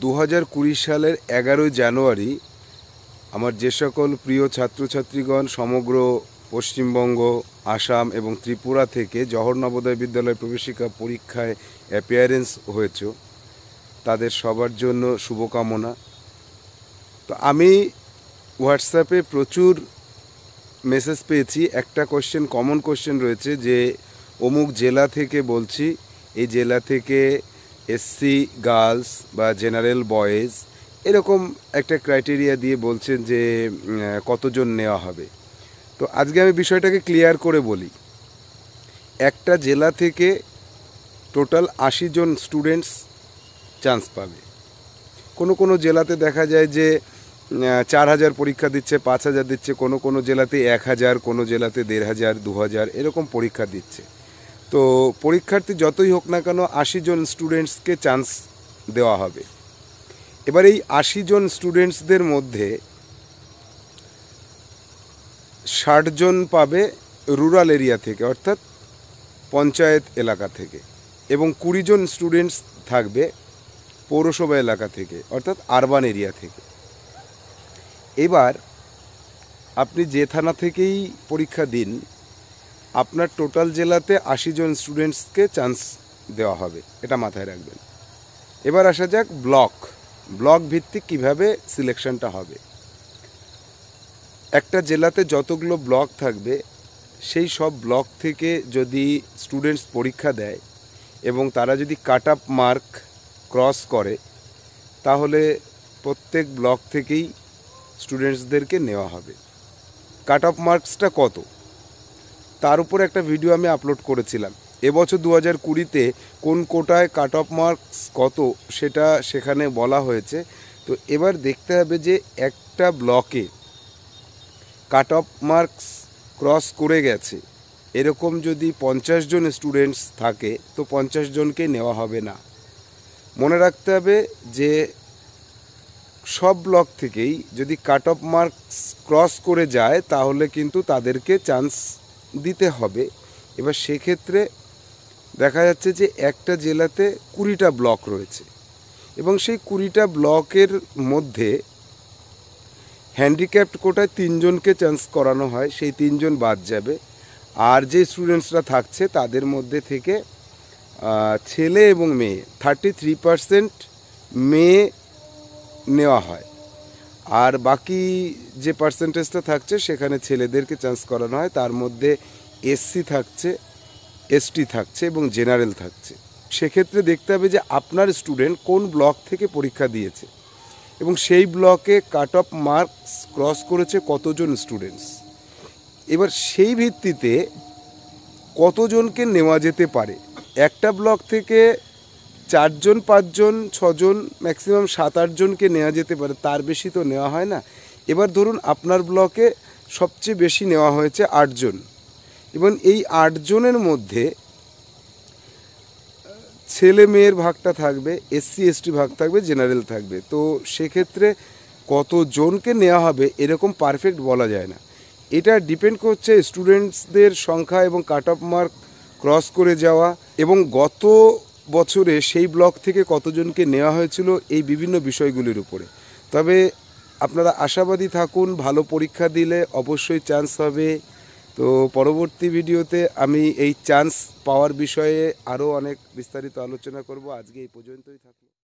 দু হাজার কুড়ি সালের এগারোই জানুয়ারি আমার যে সকল প্রিয় ছাত্রছাত্রীগণ সমগ্র পশ্চিমবঙ্গ আসাম এবং ত্রিপুরা থেকে জহর নবোদয় বিদ্যালয় প্রবেশিকা পরীক্ষায় অ্যাপিয়ারেন্স হয়েছ তাদের সবার জন্য শুভকামনা তো আমি হোয়াটসঅ্যাপে প্রচুর মেসেজ পেয়েছি একটা কোশ্চেন কমন কোশ্চেন রয়েছে যে অমুক জেলা থেকে বলছি এই জেলা থেকে এসসি গার্লস বা জেনারেল বয়েজ এরকম একটা ক্রাইটেরিয়া দিয়ে বলছেন যে কতজন নেওয়া হবে তো আজকে আমি বিষয়টাকে ক্লিয়ার করে বলি একটা জেলা থেকে টোটাল আশি জন স্টুডেন্টস চান্স পাবে কোনো কোনো জেলাতে দেখা যায় যে চার হাজার পরীক্ষা দিচ্ছে পাঁচ হাজার দিচ্ছে কোনো কোনো জেলাতে এক হাজার কোনো জেলাতে দেড় হাজার দু হাজার এরকম পরীক্ষা দিচ্ছে তো পরীক্ষার্থী যতই হোক না কেন আশি জন স্টুডেন্টসকে চান্স দেওয়া হবে এবার এই আশি জন স্টুডেন্টসদের মধ্যে ষাট জন পাবে রুরাল এরিয়া থেকে অর্থাৎ পঞ্চায়েত এলাকা থেকে এবং কুড়ি জন স্টুডেন্টস থাকবে পৌরসভা এলাকা থেকে অর্থাৎ আরবান এরিয়া থেকে এবার আপনি যে থানা থেকেই পরীক্ষা দিন আপনার টোটাল জেলাতে আশি জন স্টুডেন্টসকে চান্স দেওয়া হবে এটা মাথায় রাখবেন এবার আসা যাক ব্লক ব্লক ভিত্তিক কিভাবে সিলেকশনটা হবে একটা জেলাতে যতগুলো ব্লক থাকবে সেই সব ব্লক থেকে যদি স্টুডেন্টস পরীক্ষা দেয় এবং তারা যদি কাট আপ মার্ক ক্রস করে তাহলে প্রত্যেক ব্লক থেকেই স্টুডেন্টসদেরকে নেওয়া হবে কাট অফ মার্কসটা কত তার উপরে একটা ভিডিও আমি আপলোড করেছিলাম এবছর দু হাজার কুড়িতে কোন কোটায় কাট অফ মার্কস কত সেটা সেখানে বলা হয়েছে তো এবার দেখতে হবে যে একটা ব্লকে কাট অফ মার্কস ক্রস করে গেছে এরকম যদি পঞ্চাশ জন স্টুডেন্টস থাকে তো পঞ্চাশ জনকে নেওয়া হবে না মনে রাখতে হবে যে সব ব্লক থেকেই যদি কাট অফ মার্কস ক্রস করে যায় তাহলে কিন্তু তাদেরকে চান্স দিতে হবে এবার সেক্ষেত্রে দেখা যাচ্ছে যে একটা জেলাতে কুড়িটা ব্লক রয়েছে এবং সেই কুড়িটা ব্লকের মধ্যে হ্যান্ডিক্যাপ্ট কোটায় তিনজনকে চান্স করানো হয় সেই তিনজন বাদ যাবে আর যে স্টুডেন্টসরা থাকছে তাদের মধ্যে থেকে ছেলে এবং মেয়ে থার্টি থ্রি পার্সেন্ট মেয়ে নেওয়া হয় আর বাকি যে পার্সেন্টেজটা থাকছে সেখানে ছেলেদেরকে চান্স করানো হয় তার মধ্যে এসসি থাকছে এসটি থাকছে এবং জেনারেল থাকছে সেক্ষেত্রে দেখতে হবে যে আপনার স্টুডেন্ট কোন ব্লক থেকে পরীক্ষা দিয়েছে এবং সেই ব্লকে কাট অফ মার্কস ক্রস করেছে কতজন স্টুডেন্টস এবার সেই ভিত্তিতে কতজনকে নেওয়া যেতে পারে একটা ব্লক থেকে চারজন পাঁচজন ছজন ম্যাক্সিমাম সাত আটজনকে নেওয়া যেতে পারে তার বেশি তো নেওয়া হয় না এবার ধরুন আপনার ব্লকে সবচেয়ে বেশি নেওয়া হয়েছে আটজন এবং এই আটজনের মধ্যে ছেলে মেয়ের ভাগটা থাকবে এসসি এসটি ভাগ থাকবে জেনারেল থাকবে তো সেক্ষেত্রে কতজনকে নেওয়া হবে এরকম পারফেক্ট বলা যায় না এটা ডিপেন্ড করছে স্টুডেন্টসদের সংখ্যা এবং কাট অফ মার্ক ক্রস করে যাওয়া এবং গত বছরে সেই ব্লক থেকে কতজনকে নেওয়া হয়েছিল এই বিভিন্ন বিষয়গুলির উপরে তবে আপনারা আশাবাদী থাকুন ভালো পরীক্ষা দিলে অবশ্যই চান্স হবে তো পরবর্তী ভিডিওতে আমি এই চান্স পাওয়ার বিষয়ে আরও অনেক বিস্তারিত আলোচনা করব আজকে এই পর্যন্তই থাকুন